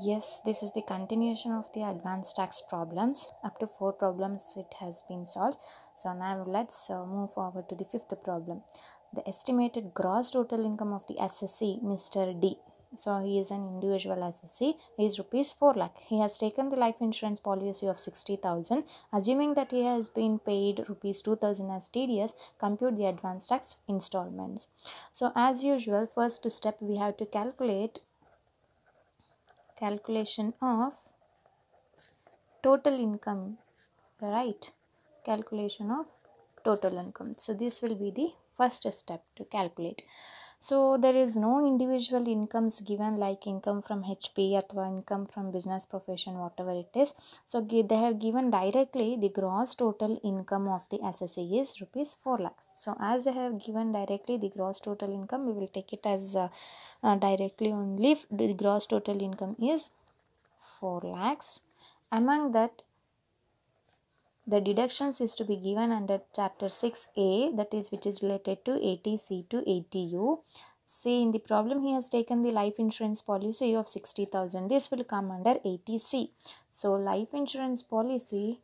yes this is the continuation of the advanced tax problems up to four problems it has been solved so now let's uh, move forward to the fifth problem the estimated gross total income of the ssc mr d so he is an individual ssc he is rupees 4 lakh he has taken the life insurance policy of 60000 assuming that he has been paid rupees 2000 as tds compute the advance tax installments so as usual first step we have to calculate calculation of total income right calculation of total income so this will be the first step to calculate so there is no individual incomes given like income from HP or income from business profession whatever it is. So they have given directly the gross total income of the SSA is rupees 4 lakhs. So as they have given directly the gross total income we will take it as uh, uh, directly only the gross total income is 4 lakhs among that the deductions is to be given under chapter 6a that is which is related to atc to atu see in the problem he has taken the life insurance policy of 60000 this will come under atc so life insurance policy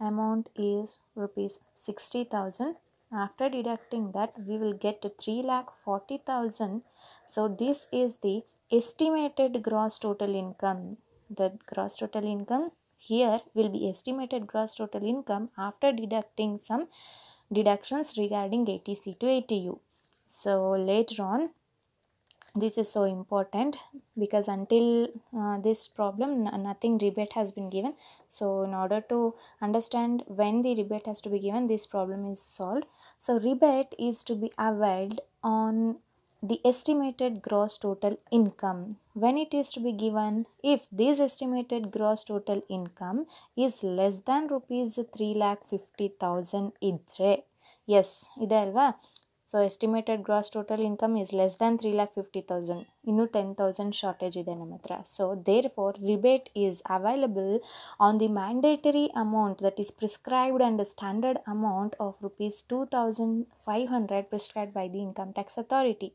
amount is rupees 60000 after deducting that we will get 3 lakh 40000 so this is the estimated gross total income the gross total income here will be estimated gross total income after deducting some deductions regarding atc to atu so later on this is so important because until uh, this problem nothing rebate has been given so in order to understand when the rebate has to be given this problem is solved so rebate is to be availed on the estimated gross total income when it is to be given if this estimated gross total income is less than rupees 3 lakh 50 idre, yes, yes so estimated gross total income is less than three lakh fifty thousand ಇನ್ನೂ ten thousand shortage ಇದೆ ನಮ್ಮ ಹತ್ರ so therefore rebate is available on the mandatory amount that is prescribed and standard amount of rupees two thousand five hundred prescribe by the income tax authority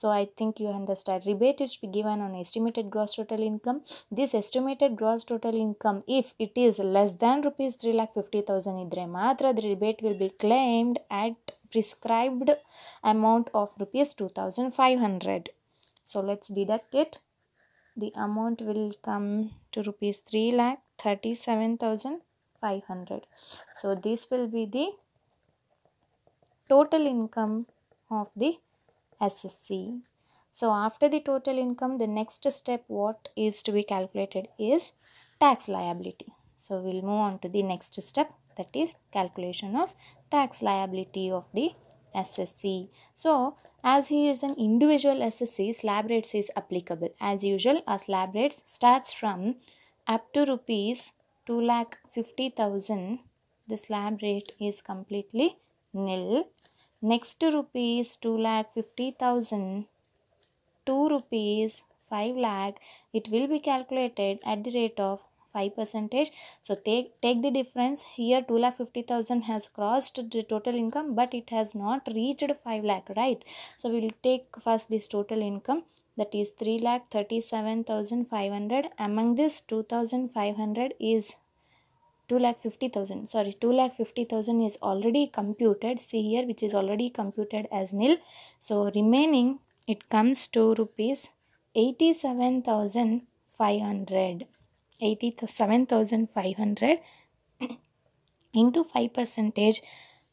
So I think you understand. Rebate is given on estimated gross total income. This estimated gross total income, if it is less than rupees three lakh fifty thousand, idre matra the rebate will be claimed at prescribed amount of rupees 2500 so let's deduct it the amount will come to rupees 3 lakh 37500 so this will be the total income of the SSC so after the total income the next step what is to be calculated is tax liability so we'll move on to the next step that is calculation of tax liability of the SSC. So, as he is an individual SSC, slab rates is applicable. As usual, a slab rates starts from up to rupees 2 lakh 50,000. The slab rate is completely nil. Next to rupees 2 lakh 2 rupees 5 lakh, it will be calculated at the rate of 5 percentage so take take the difference here 2 lakh 50000 has crossed the total income but it has not reached 5 lakh right so we will take first this total income that is 3 lakh 37500 among this 2500 is 2 lakh 50000 sorry 2 lakh 50000 is already computed see here which is already computed as nil so remaining it comes to rupees 87500 87500 into 5 percentage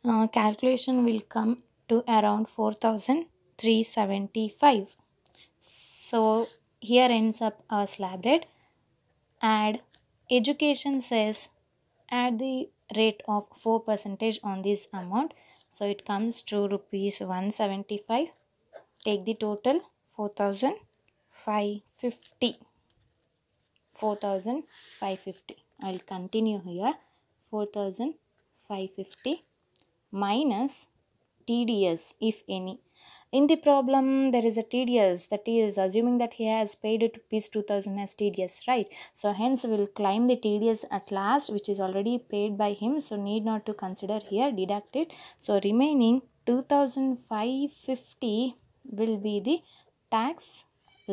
uh, calculation will come to around 4375 so here ends up our slab rate add education says add the rate of 4 percentage on this amount so it comes to rupees 175 take the total 4550 4550 I'll continue here 4550 minus TDS if any in the problem there is a TDS that is assuming that he has paid to piece 2000 as TDS right so hence we will claim the TDS at last which is already paid by him so need not to consider here deduct it so remaining 2550 will be the tax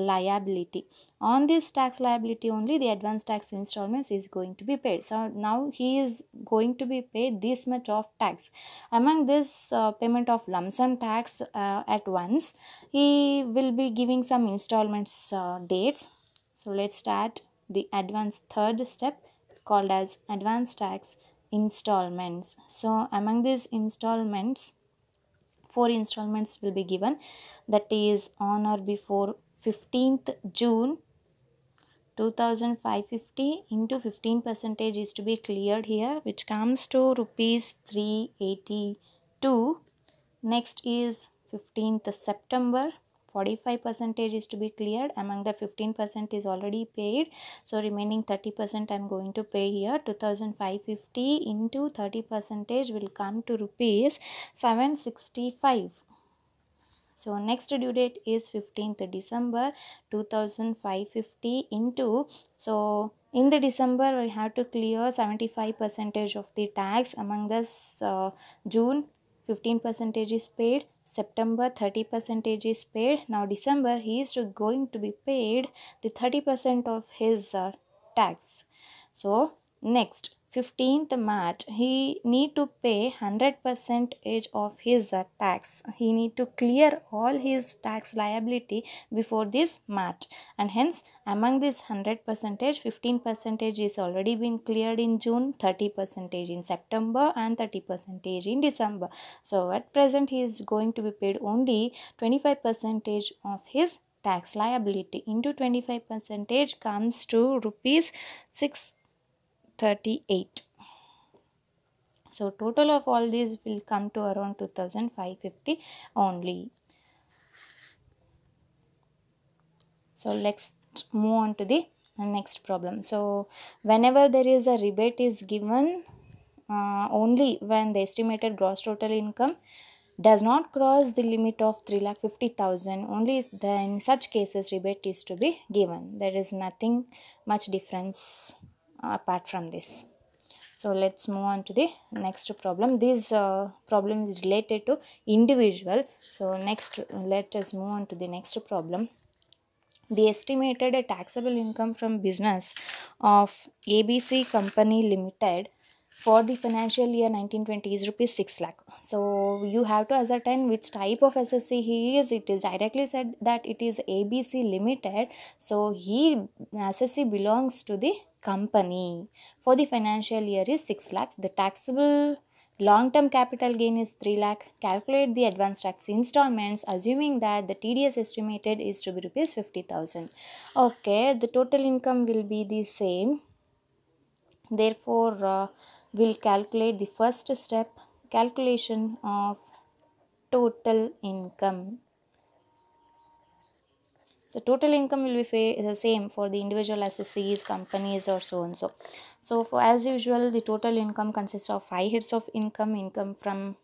liability. On this tax liability only the advance tax installments is going to be paid. So now he is going to be paid this much of tax. Among this uh, payment of lump sum tax uh, at once, he will be giving some installments uh, dates. So let's start the advance third step called as advance tax installments. So among these installments, four installments will be given that is on or before 15th June 2550 into 15 percentage is to be cleared here which comes to rupees 382 next is 15th September 45 percentage is to be cleared among the 15 percent is already paid so remaining 30 percent i'm going to pay here 2550 into 30 percentage will come to rupees 765 so next due date is 15th December 2550 into so in the December we have to clear 75 percentage of the tax among this uh, June 15 percentage is paid September 30 percentage is paid now December he is going to be paid the 30 percent of his uh, tax so next 15th March he need to pay 100% of his uh, tax he need to clear all his tax liability before this March and hence among this 100 percentage 15 percentage is already been cleared in june 30 percentage in september and 30 percentage in december so at present he is going to be paid only 25 percentage of his tax liability into 25 percentage comes to rupees 6 38 so total of all these will come to around 2550 only so let's move on to the next problem so whenever there is a rebate is given uh, only when the estimated gross total income does not cross the limit of 3,50,000 only then such cases rebate is to be given there is nothing much difference apart from this so let's move on to the next problem this uh, problem is related to individual so next let us move on to the next problem the estimated taxable income from business of abc company limited for the financial year 1920 is rupees 6 lakh so you have to ascertain which type of ssc he is it is directly said that it is abc limited so he ssc belongs to the company for the financial year is 6 lakhs. The taxable long-term capital gain is 3 lakh. Calculate the advance tax installments assuming that the TDS estimated is to be rupees 50,000. Okay, the total income will be the same. Therefore, uh, we'll calculate the first step calculation of total income the total income will be the same for the individual SSCs, companies or so and so. So for as usual the total income consists of five heads of income, income from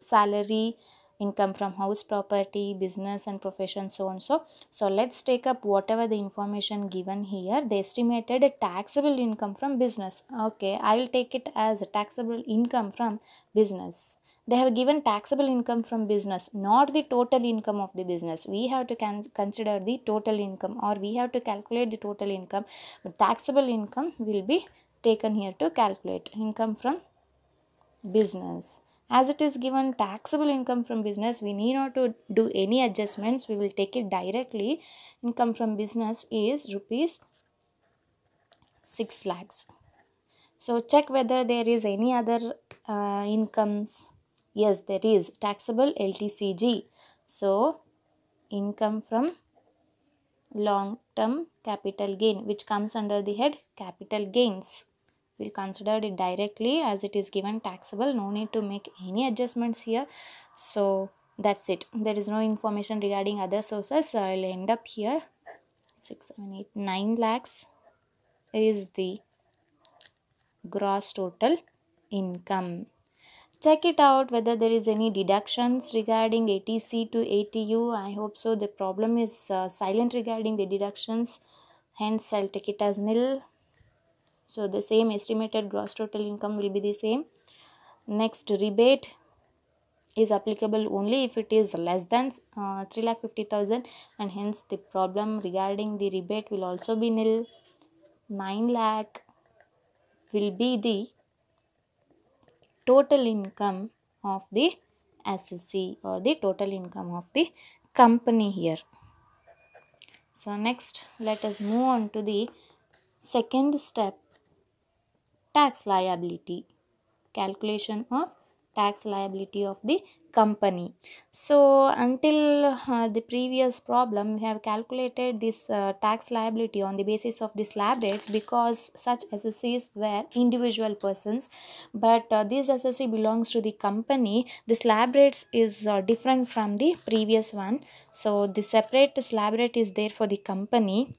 salary, income from house property, business and profession so and so. So let's take up whatever the information given here. The estimated taxable income from business. Okay, I will take it as a taxable income from business they have given taxable income from business not the total income of the business we have to can- consider the total income or we have to calculate the total income but taxable income will be taken here to calculate income from business as it is given taxable income from business we need not to do any adjustments we will take it directly income from business is rupees 6 lakhs so check whether there is any other uh, incomes Yes, there is taxable LTCG. So, income from long term capital gain which comes under the head capital gains. We'll consider it directly as it is given taxable. No need to make any adjustments here. So, that's it. There is no information regarding other sources. So, I'll end up here. 6, 7, 8, 9 lakhs is the gross total income check it out whether there is any deductions regarding ATC to ATU. I hope so. The problem is uh, silent regarding the deductions, hence I'll take it as nil. So the same estimated gross total income will be the same. Next rebate is applicable only if it is less than uh, 3,50,000 and hence the problem regarding the rebate will also be nil. 9 lakh will be the total income of the SSC or the total income of the company here. So next let us move on to the second step tax liability calculation of tax liability of the company. So until uh, the previous problem, we have calculated this uh, tax liability on the basis of the slab rates because such SSCs were individual persons. But uh, this SSC belongs to the company. The slab rates is uh, different from the previous one. So the separate slab rate is there for the company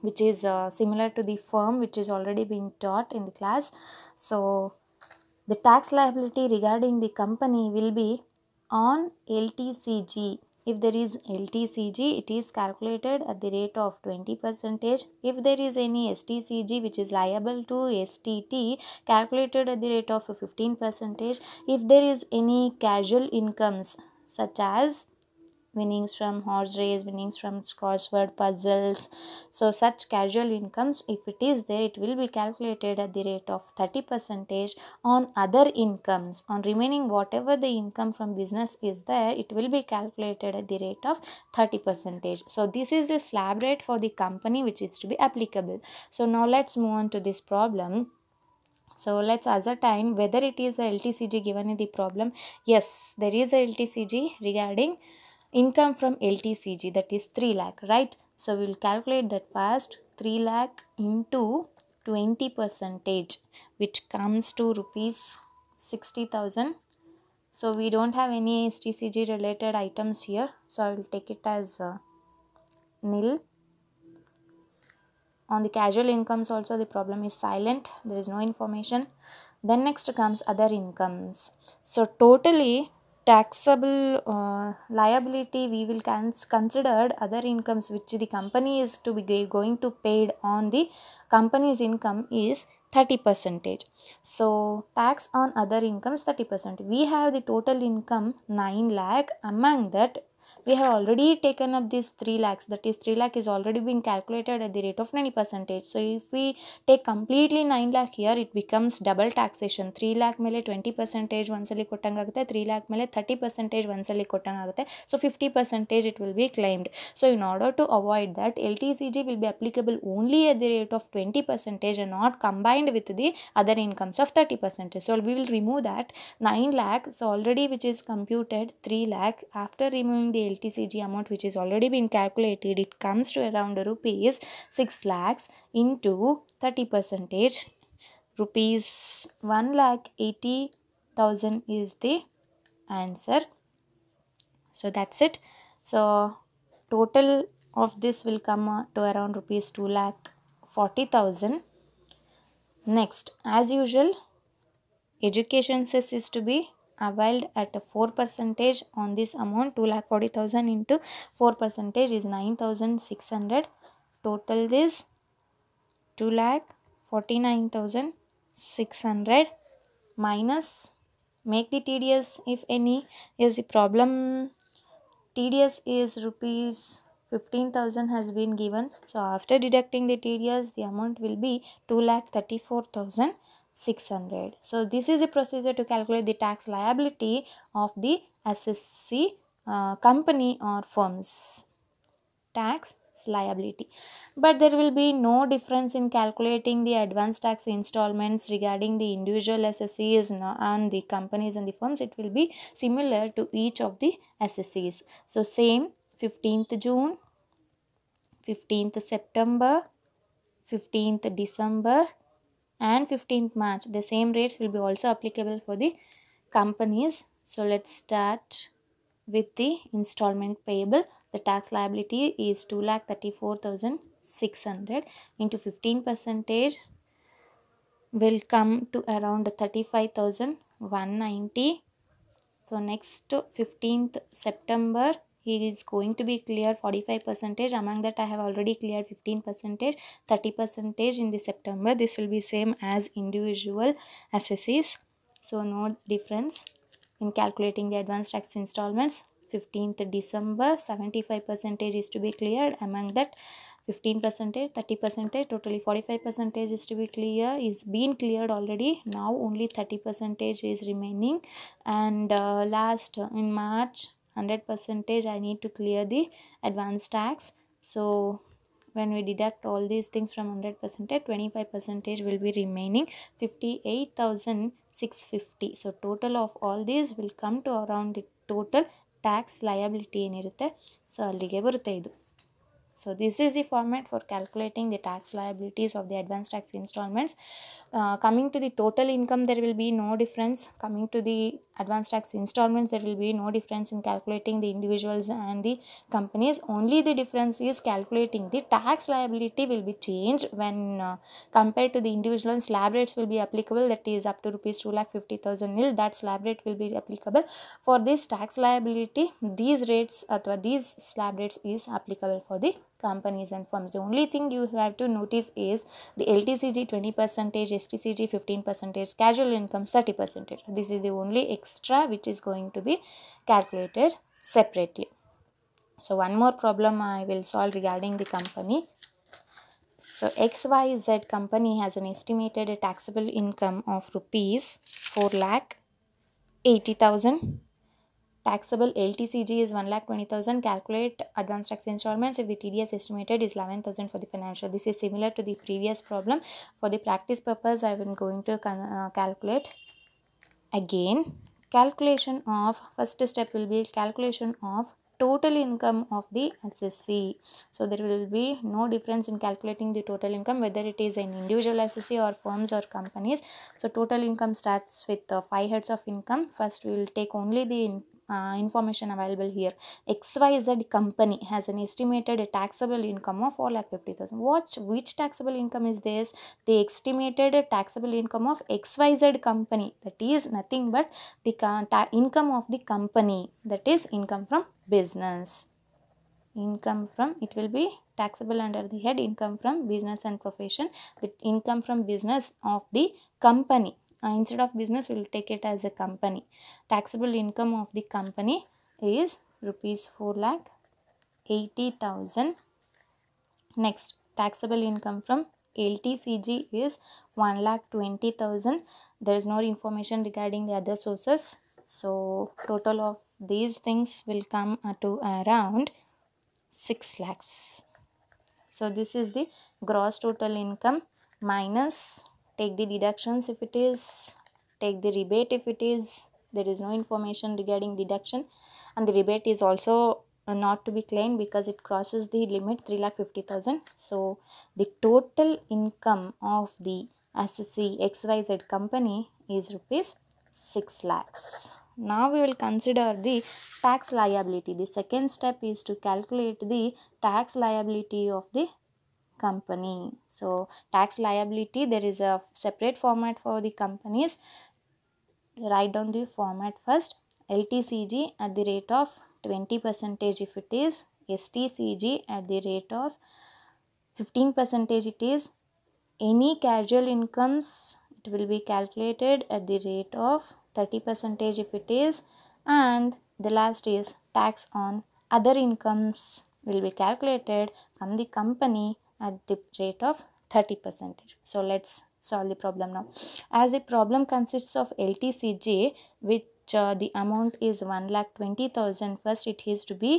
which is uh, similar to the firm which is already being taught in the class. So the tax liability regarding the company will be on LTCG. If there is LTCG, it is calculated at the rate of 20 percentage. If there is any STCG which is liable to STT, calculated at the rate of 15 percentage. If there is any casual incomes such as winnings from horse race winnings from crossword puzzles so such casual incomes if it is there it will be calculated at the rate of 30 percentage on other incomes on remaining whatever the income from business is there it will be calculated at the rate of 30 percentage so this is the slab rate for the company which is to be applicable so now let's move on to this problem so let's ascertain whether it is a LTCG given in the problem. Yes, there is a LTCG regarding income from LTCG that is 3 lakh, right? So we will calculate that first 3 lakh into 20 percentage which comes to rupees 60,000. So we don't have any STCG related items here. So I will take it as uh, nil. On the casual incomes also the problem is silent. There is no information. Then next comes other incomes. So totally taxable uh, liability we will cons- consider other incomes which the company is to be going to paid on the company's income is 30 percentage so tax on other incomes 30 percent we have the total income 9 lakh among that we have already taken up this 3 lakhs that is 3 lakh is already being calculated at the rate of 90 percentage so if we take completely 9 lakh here it becomes double taxation 3 lakh ಮೇಲೆ 20 percentage once ಕೊಟ್ಟಂಗಾಗುತ್ತೆ 3 lakh thirty thirty once ಒಂದ್ಸಲಿ ಕೊಟ್ಟಂಗಾಗುತ್ತೆ so fifty percentage it will be claimed so in order to avoid that L T C G will be applicable only at the rate of and not combined with the other incomes of 30 percentage so we will remove that 9 lakh so already which is computed 3 lakh after removing the LTCG amount which is already been calculated, it comes to around rupees 6 lakhs into 30 percentage. Rupees 1 lakh 80 thousand is the answer. So that's it. So total of this will come to around rupees 2 lakh 40 thousand. Next, as usual, education cess is to be availed uh, at 4 percentage on this amount 2 lakh 40,000 into 4 percentage is 9,600 total this 2 lakh 49,600 minus make the TDS if any is the problem TDS is rupees 15,000 has been given. So, after deducting the TDS, the amount will be 2,34,000. 600 so this is a procedure to calculate the tax liability of the SSC uh, company or firms tax liability but there will be no difference in calculating the advance tax installments regarding the individual SSCs and the companies and the firms it will be similar to each of the SSCs so same 15th June 15th September 15th December and 15th March. The same rates will be also applicable for the companies. So let's start with the installment payable. The tax liability is 2,34,600 into 15 percentage will come to around 35,190. So next 15th September he is going to be clear 45 percentage among that i have already cleared 15 percentage 30 percentage in the september this will be same as individual assesses so no difference in calculating the advanced tax installments 15th december 75 percentage is to be cleared among that 15 percentage 30 percentage totally 45 percentage is to be clear is being cleared already now only 30 percentage is remaining and uh, last uh, in march 100 percentage I need to clear the advanced tax so when we deduct all these things from 100 percentage 25 percentage will be remaining 58650 so total of all these will come to around the total tax liability in so ಅಲ್ಲಿಗೆ ಬರುತ್ತೆ ಇದು So this is the format for calculating the tax liabilities of the advance tax installments. Uh, coming to the total income, there will be no difference. Coming to the advance tax installments, there will be no difference in calculating the individuals and the companies. Only the difference is calculating the tax liability will be changed when uh, compared to the individual slab rates will be applicable. That is up to rupees two lakh fifty thousand nil. That slab rate will be applicable for this tax liability. These rates, uh, these slab rates is applicable for the companies and firms. The only thing you have to notice is the LTCG 20 percentage, STCG 15 percentage, casual income 30 percentage. This is the only extra which is going to be calculated separately. So one more problem I will solve regarding the company. So XYZ company has an estimated taxable income of rupees 4 lakh 80,000 Taxable LTCG is 1,20,000. Calculate advance tax installments if the TDS estimated is 11,000 for the financial. This is similar to the previous problem. For the practice purpose, I am going to uh, calculate again. Calculation of, first step will be calculation of total income of the SSC. So there will be no difference in calculating the total income whether it is an individual SSC or firms or companies. So total income starts with uh, five heads of income. First we will take only the uh, information available here xyz company has an estimated taxable income of fifty thousand. watch which taxable income is this the estimated taxable income of xyz company that is nothing but the income of the company that is income from business income from it will be taxable under the head income from business and profession the income from business of the company uh, instead of business we'll take it as a company taxable income of the company is rupees 4 lakh 80000 next taxable income from LTCG is 1 lakh 20,000. There is no information regarding the other sources. So total of these things will come uh, to around 6 lakhs. So this is the gross total income minus take the deductions if it is take the rebate if it is there is no information regarding deduction and the rebate is also not to be claimed because it crosses the limit 3,50,000 so the total income of the SSC XYZ company is rupees 6 lakhs now we will consider the tax liability the second step is to calculate the tax liability of the company. So tax liability, there is a separate format for the companies. Write down the format first. LTCG at the rate of 20 percentage if it is. STCG at the rate of 15 percentage it is. Any casual incomes, it will be calculated at the rate of 30 percentage if it is. And the last is tax on other incomes will be calculated from the company at the rate of 30 percentage. So let's solve the problem now. As the problem consists of LTCJ which uh, the amount is one lakh twenty thousand, first it is to be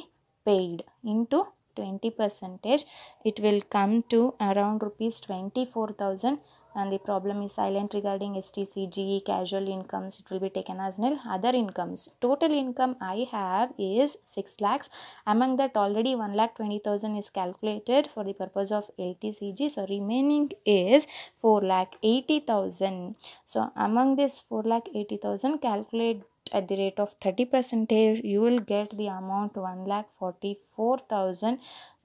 paid into 20 percentage it will come to around rupees 24000 and the problem is silent regarding STCG, casual incomes it will be taken as nil other incomes total income I have is 6 lakhs among that already 1 lakh 20,000 is calculated for the purpose of LTCG so remaining is 4 lakh 80,000 so among this 4 lakh 80,000 calculate at the rate of 30 percentage you will get the amount 1 lakh 44000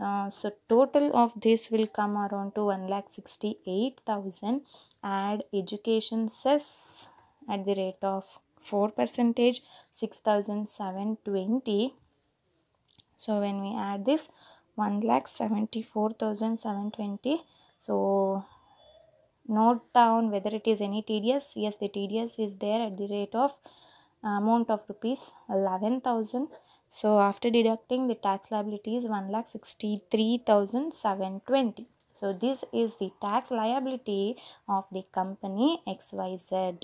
uh, so total of this will come around to 1 lakh 68000 add education cess at the rate of 4 percentage 6720 so when we add this 1 lakh 74720 so note down whether it is any tedious yes the tedious is there at the rate of amount of rupees 11000 so after deducting the tax liability is 163720 so this is the tax liability of the company xyz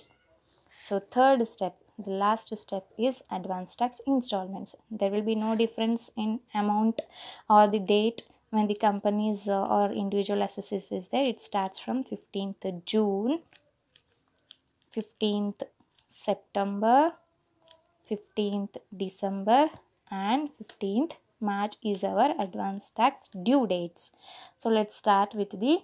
so third step the last step is advance tax installments there will be no difference in amount or the date when the companies uh, or individual assesses is there it starts from 15th june 15th september 15th December and 15th March is our advance tax due dates. So let's start with the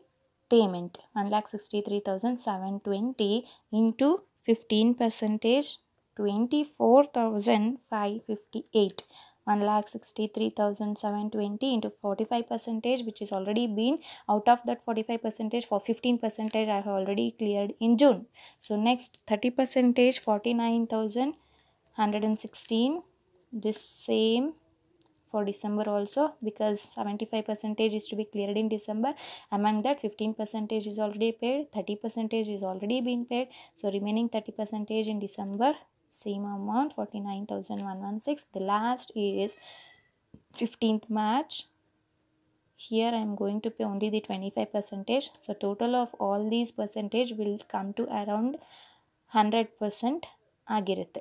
payment 1,63,720 into 15 percentage 24,558. 1,63,720 into 45 percentage which is already been out of that 45 percentage for 15 percentage I have already cleared in June. So next 30 percentage 49,000 116 this same for December also because 75 percentage is to be cleared in December among that 15 percentage is already paid 30 percentage is already being paid so remaining 30 percentage in December same amount 49,116 the last is 15th March here I am going to pay only the 25 percentage so total of all these percentage will come to around 100 percent ಆಗಿರುತ್ತೆ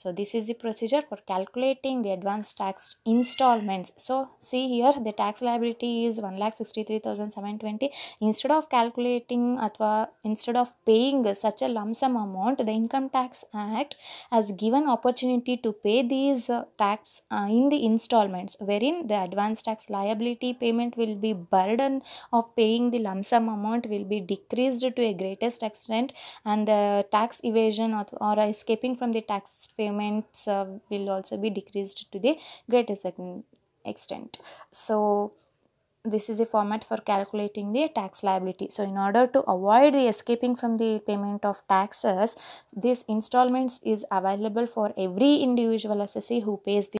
So this is the procedure for calculating the advance tax installments. So see here the tax liability is 1,63,720. Instead of calculating atwa, instead of paying such a lump sum amount, the Income Tax Act has given opportunity to pay these uh, tax uh, in the installments wherein the advance tax liability payment will be burden of paying the lump sum amount will be decreased to a greatest extent and the tax evasion or, or escaping from the tax payment payments uh, will also be decreased to the greatest extent so this is a format for calculating the tax liability. So in order to avoid the escaping from the payment of taxes, this installments is available for every individual assessee who pays the